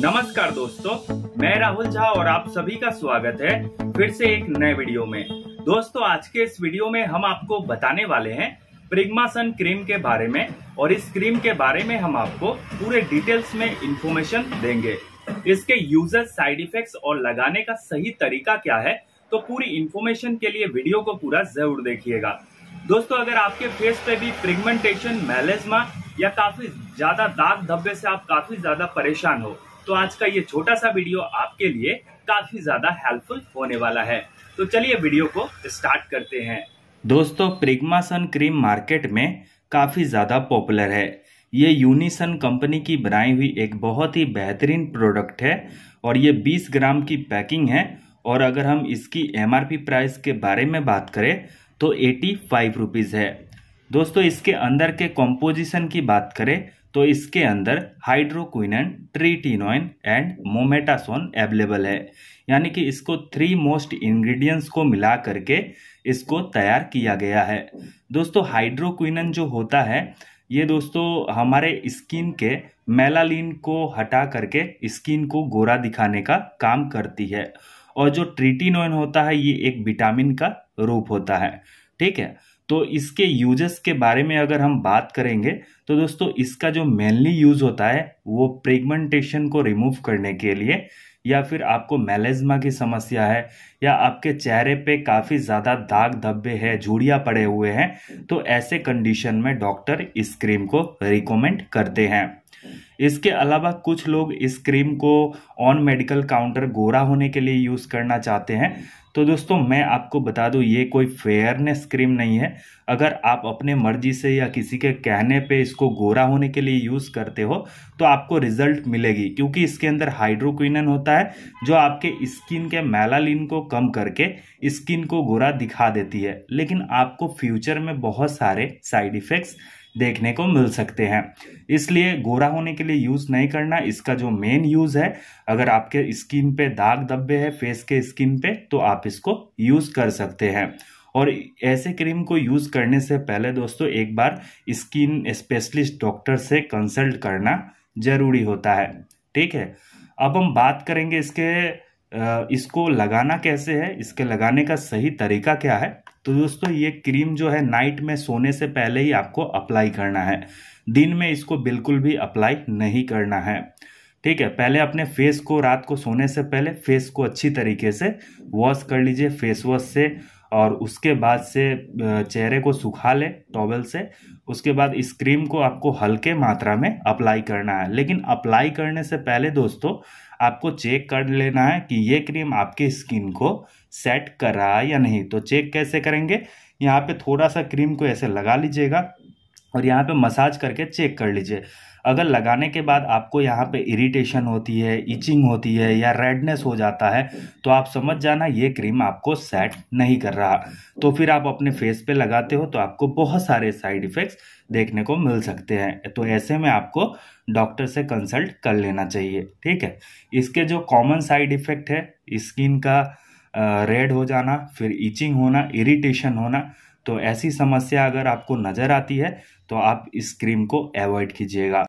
नमस्कार दोस्तों मैं राहुल झा और आप सभी का स्वागत है फिर से एक नए वीडियो में दोस्तों आज के इस वीडियो में हम आपको बताने वाले हैं प्रिग्मा सन क्रीम के बारे में और इस क्रीम के बारे में हम आपको पूरे डिटेल्स में इंफॉर्मेशन देंगे इसके यूजर साइड इफेक्ट और लगाने का सही तरीका क्या है तो पूरी इंफॉर्मेशन के लिए वीडियो को पूरा जरूर देखिएगा दोस्तों अगर आपके फेस पे भी प्रिगमेंटेशन मैलेजमा या काफी ज्यादा दाग धब्बे से आप काफी ज्यादा परेशान हो तो आज का ये छोटा सा वीडियो आपके लिए काफ़ी ज़्यादा हेल्पफुल होने वाला है तो चलिए वीडियो को स्टार्ट करते हैं दोस्तों प्रिग्मा सन क्रीम मार्केट में काफ़ी ज़्यादा पॉपुलर है ये यूनिसन कंपनी की बनाई हुई एक बहुत ही बेहतरीन प्रोडक्ट है और ये 20 ग्राम की पैकिंग है और अगर हम इसकी एमआरपी प्राइस के बारे में बात करें तो एटी फाइव है दोस्तों इसके अंदर के कॉम्पोजिशन की बात करें तो इसके अंदर hydroquinone tretinoin and mometasone available है यानी कि इसको थ्री मोस्ट इंग्रेडिएंट्स को मिला करके इसको तैयार किया गया है दोस्तों हाइड्रोक्विनन जो होता है ये दोस्तों हमारे स्किन के मेलालिन को हटा करके स्किन को गोरा दिखाने का काम करती है और जो ट्रीटिनोइन होता है ये एक विटामिन का रूप होता है ठीक है तो इसके यूजेस के बारे में अगर हम बात करेंगे तो दोस्तों इसका जो मेनली यूज़ होता है वो प्रेगमेंटेशन को रिमूव करने के लिए या फिर आपको मेलेजमा की समस्या है या आपके चेहरे पे काफ़ी ज़्यादा दाग धब्बे हैं झुड़िया पड़े हुए हैं तो ऐसे कंडीशन में डॉक्टर इस क्रीम को रिकमेंड करते हैं इसके अलावा कुछ लोग इस क्रीम को ऑन मेडिकल काउंटर गोरा होने के लिए यूज़ करना चाहते हैं तो दोस्तों मैं आपको बता दूं ये कोई फेयरनेस क्रीम नहीं है अगर आप अपने मर्जी से या किसी के कहने पे इसको गोरा होने के लिए यूज़ करते हो तो आपको रिजल्ट मिलेगी क्योंकि इसके अंदर हाइड्रोक्विनन होता है जो आपके स्किन के मेलालिन को कम करके स्किन को गोरा दिखा देती है लेकिन आपको फ्यूचर में बहुत सारे साइड इफ़ेक्ट्स देखने को मिल सकते हैं इसलिए गोरा होने के लिए यूज़ नहीं करना इसका जो मेन यूज़ है अगर आपके स्किन पे दाग धब्बे है फेस के स्किन पे तो आप इसको यूज़ कर सकते हैं और ऐसे क्रीम को यूज़ करने से पहले दोस्तों एक बार स्किन स्पेशलिस्ट डॉक्टर से कंसल्ट करना ज़रूरी होता है ठीक है अब हम बात करेंगे इसके इसको लगाना कैसे है इसके लगाने का सही तरीका क्या है तो दोस्तों ये क्रीम जो है नाइट में सोने से पहले ही आपको अप्लाई करना है दिन में इसको बिल्कुल भी अप्लाई नहीं करना है ठीक है पहले अपने फेस को रात को सोने से पहले फेस को अच्छी तरीके से वॉश कर लीजिए फेस वॉश से और उसके बाद से चेहरे को सुखा ले टॉवल से उसके बाद इस क्रीम को आपको हल्के मात्रा में अप्लाई करना है लेकिन अप्लाई करने से पहले दोस्तों आपको चेक कर लेना है कि ये क्रीम आपके स्किन को सेट कर रहा है या नहीं तो चेक कैसे करेंगे यहाँ पे थोड़ा सा क्रीम को ऐसे लगा लीजिएगा और यहाँ पे मसाज करके चेक कर लीजिए अगर लगाने के बाद आपको यहाँ पे इरिटेशन होती है इचिंग होती है या रेडनेस हो जाता है तो आप समझ जाना ये क्रीम आपको सेट नहीं कर रहा तो फिर आप अपने फेस पे लगाते हो तो आपको बहुत सारे साइड इफ़ेक्ट्स देखने को मिल सकते हैं तो ऐसे में आपको डॉक्टर से कंसल्ट कर लेना चाहिए ठीक है इसके जो कॉमन साइड इफ़ेक्ट है स्किन का रेड हो जाना फिर इचिंग होना इरीटेशन होना तो ऐसी समस्या अगर आपको नज़र आती है तो आप इस क्रीम को एवॉइड कीजिएगा